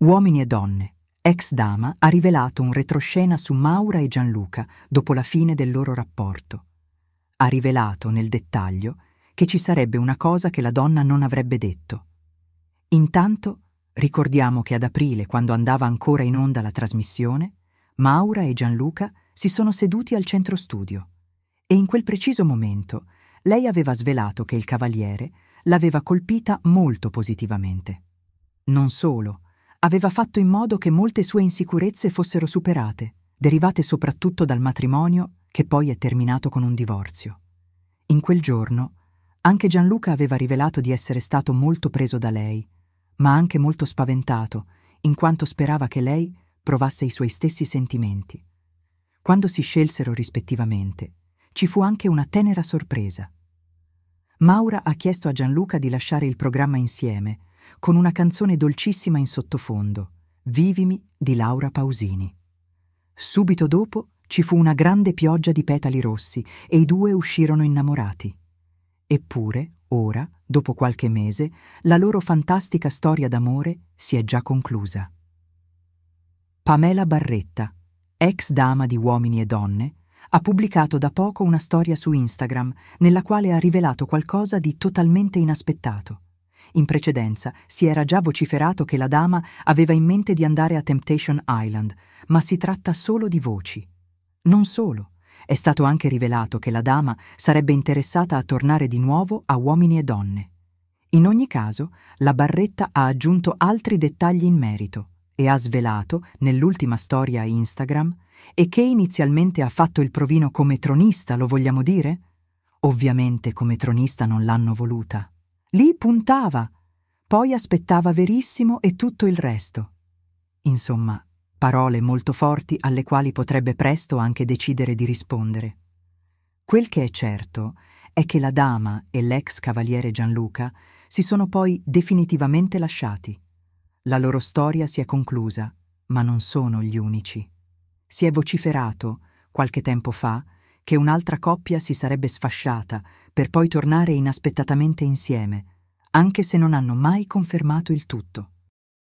Uomini e donne, ex dama ha rivelato un retroscena su Maura e Gianluca dopo la fine del loro rapporto. Ha rivelato nel dettaglio che ci sarebbe una cosa che la donna non avrebbe detto. Intanto ricordiamo che ad aprile, quando andava ancora in onda la trasmissione, Maura e Gianluca si sono seduti al centro studio e in quel preciso momento lei aveva svelato che il cavaliere l'aveva colpita molto positivamente. Non solo, aveva fatto in modo che molte sue insicurezze fossero superate, derivate soprattutto dal matrimonio che poi è terminato con un divorzio. In quel giorno, anche Gianluca aveva rivelato di essere stato molto preso da lei, ma anche molto spaventato, in quanto sperava che lei provasse i suoi stessi sentimenti. Quando si scelsero rispettivamente, ci fu anche una tenera sorpresa. Maura ha chiesto a Gianluca di lasciare il programma insieme, con una canzone dolcissima in sottofondo, Vivimi di Laura Pausini. Subito dopo ci fu una grande pioggia di petali rossi e i due uscirono innamorati. Eppure, ora, dopo qualche mese, la loro fantastica storia d'amore si è già conclusa. Pamela Barretta, ex dama di Uomini e Donne, ha pubblicato da poco una storia su Instagram nella quale ha rivelato qualcosa di totalmente inaspettato. In precedenza si era già vociferato che la dama aveva in mente di andare a Temptation Island, ma si tratta solo di voci. Non solo. È stato anche rivelato che la dama sarebbe interessata a tornare di nuovo a uomini e donne. In ogni caso, la Barretta ha aggiunto altri dettagli in merito e ha svelato, nell'ultima storia Instagram, e che inizialmente ha fatto il provino come tronista, lo vogliamo dire? Ovviamente come tronista non l'hanno voluta. Lì puntava, poi aspettava Verissimo e tutto il resto. Insomma, parole molto forti alle quali potrebbe presto anche decidere di rispondere. Quel che è certo è che la dama e l'ex cavaliere Gianluca si sono poi definitivamente lasciati. La loro storia si è conclusa, ma non sono gli unici. Si è vociferato, qualche tempo fa, che un'altra coppia si sarebbe sfasciata per poi tornare inaspettatamente insieme, anche se non hanno mai confermato il tutto.